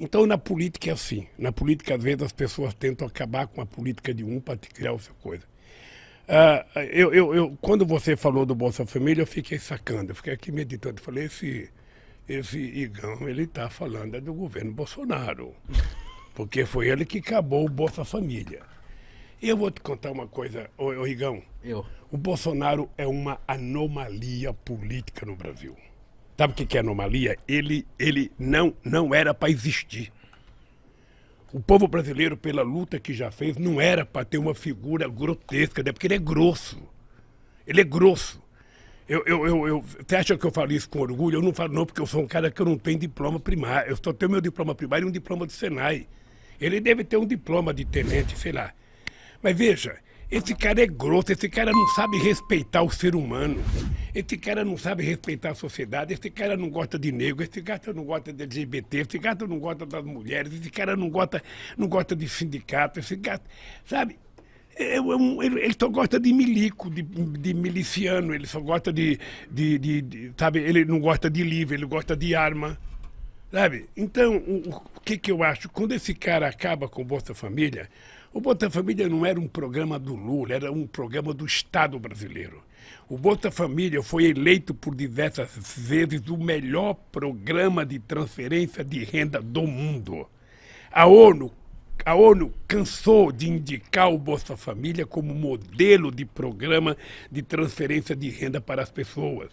Então, na política é assim. Na política, às vezes, as pessoas tentam acabar com a política de um para criar outra coisa. Uh, eu, eu, eu, quando você falou do Bolsa Família, eu fiquei sacando, eu fiquei aqui meditando. Falei, esse, esse Igão, ele está falando é do governo Bolsonaro, porque foi ele que acabou o Bolsa Família. Eu vou te contar uma coisa, ô, ô Igão. Eu. O Bolsonaro é uma anomalia política no Brasil. Sabe o que, é anomalia? Ele, ele não, não era para existir. O povo brasileiro, pela luta que já fez, não era para ter uma figura grotesca, né? porque ele é grosso. Ele é grosso. Eu, eu, eu, eu, você acha que eu falo isso com orgulho? Eu não falo não, porque eu sou um cara que eu não tenho diploma primário. Eu só tenho meu diploma primário e um diploma do Senai. Ele deve ter um diploma de tenente, sei lá. Mas veja, esse cara é grosso, esse cara não sabe respeitar o ser humano. Esse cara não sabe respeitar a sociedade, esse cara não gosta de negro, esse cara não gosta de LGBT, esse cara não gosta das mulheres, esse cara não gosta, não gosta de sindicato, esse cara. Sabe? É, é ele, só gosta de milico, de, de miliciano, ele só gosta de, de, de, de. Sabe? Ele não gosta de livro, ele gosta de arma. Sabe? Então, o que, que eu acho? Quando esse cara acaba com o Bolsa Família, o Bolsa Família não era um programa do Lula, era um programa do Estado brasileiro. O Bolsa Família foi eleito por diversas vezes o melhor programa de transferência de renda do mundo. A ONU, a ONU cansou de indicar o Bolsa Família como modelo de programa de transferência de renda para as pessoas.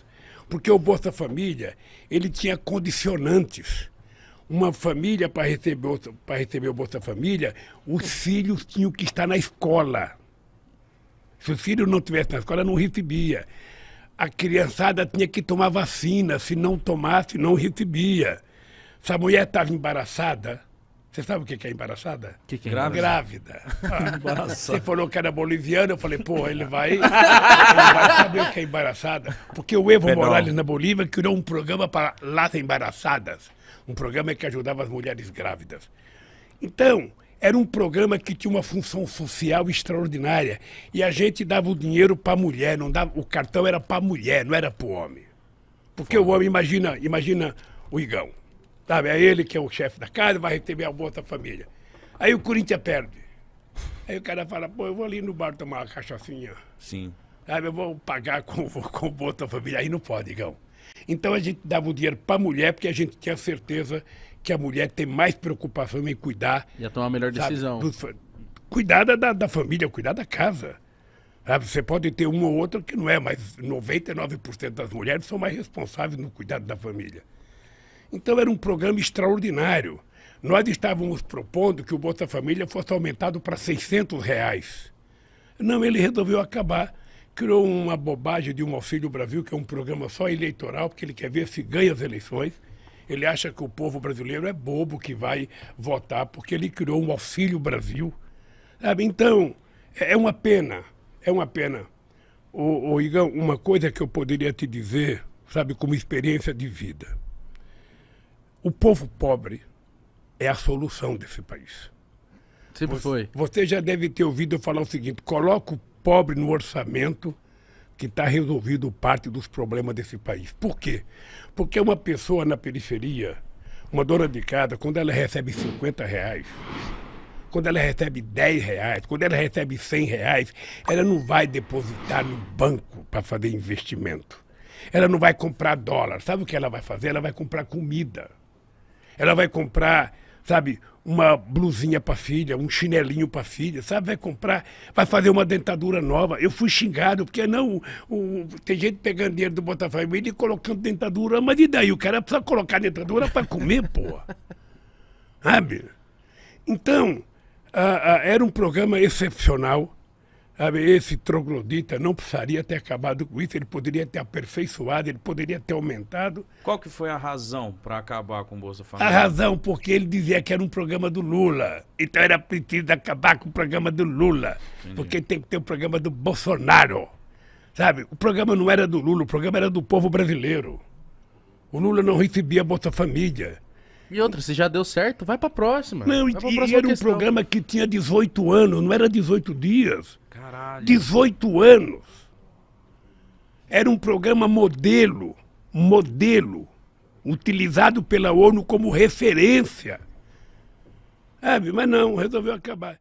Porque o Bolsa Família, ele tinha condicionantes. Uma família, para receber, receber o Bolsa Família, os filhos tinham que estar na escola. Se o filho não estivesse na escola, não recebia. A criançada tinha que tomar vacina, se não tomasse, não recebia. Se a mulher estava embaraçada, você sabe o que é embaraçada? Que que é grávida. grávida. Você falou que era boliviano, eu falei, porra, ele vai, ele vai saber o que é embaraçada. Porque o Evo é Morales na Bolívia criou um programa para las embaraçadas. Um programa que ajudava as mulheres grávidas. Então, era um programa que tinha uma função social extraordinária. E a gente dava o dinheiro para a mulher, não dava, o cartão era para a mulher, não era para o homem. Porque Fala. o homem, imagina, imagina o Igão. Sabe, é ele que é o chefe da casa, vai receber a outra Família. Aí o Corinthians perde. Aí o cara fala, pô, eu vou ali no bar tomar uma cachaçinha. Sim. Sabe, eu vou pagar com, com o Bolsa Família. Aí não pode, Igão. Então a gente dava o dinheiro para a mulher, porque a gente tinha certeza que a mulher tem mais preocupação em cuidar. Ia tomar a melhor sabe, decisão. Dos, cuidar da, da família, cuidar da casa. Sabe, você pode ter uma ou outra que não é, mas 99% das mulheres são mais responsáveis no cuidado da família. Então era um programa extraordinário. Nós estávamos propondo que o Bolsa Família fosse aumentado para 600 reais. Não, ele resolveu acabar. Criou uma bobagem de um Auxílio Brasil, que é um programa só eleitoral, porque ele quer ver se ganha as eleições. Ele acha que o povo brasileiro é bobo que vai votar, porque ele criou um Auxílio Brasil. Ah, então, é, é uma pena, é uma pena. O ô Igão, uma coisa que eu poderia te dizer, sabe, como experiência de vida. O povo pobre é a solução desse país. Sempre você, foi. Você já deve ter ouvido eu falar o seguinte: coloca o pobre no orçamento que está resolvido parte dos problemas desse país. Por quê? Porque uma pessoa na periferia, uma dona de casa, quando ela recebe 50 reais, quando ela recebe 10 reais, quando ela recebe 100 reais, ela não vai depositar no banco para fazer investimento. Ela não vai comprar dólar. Sabe o que ela vai fazer? Ela vai comprar comida ela vai comprar, sabe, uma blusinha para filha, um chinelinho para filha, sabe? Vai comprar, vai fazer uma dentadura nova. Eu fui xingado, porque não, o, o, tem gente pegando dinheiro do Botafogo e colocando dentadura, mas e daí? O cara precisa colocar dentadura para comer, porra. Sabe? Então, era um programa excepcional. Esse troglodita não precisaria ter acabado com isso, ele poderia ter aperfeiçoado, ele poderia ter aumentado. Qual que foi a razão para acabar com o Bolsa Família? A razão, porque ele dizia que era um programa do Lula. Então era preciso acabar com o programa do Lula, Entendi. porque tem que ter o um programa do Bolsonaro. Sabe, o programa não era do Lula, o programa era do povo brasileiro. O Lula não recebia Bolsa Família. E outra, se já deu certo, vai pra próxima. Não, pra e, era questão. um programa que tinha 18 anos, não era 18 dias. Caralho. 18 anos. Era um programa modelo, modelo, utilizado pela ONU como referência. É, mas não, resolveu acabar.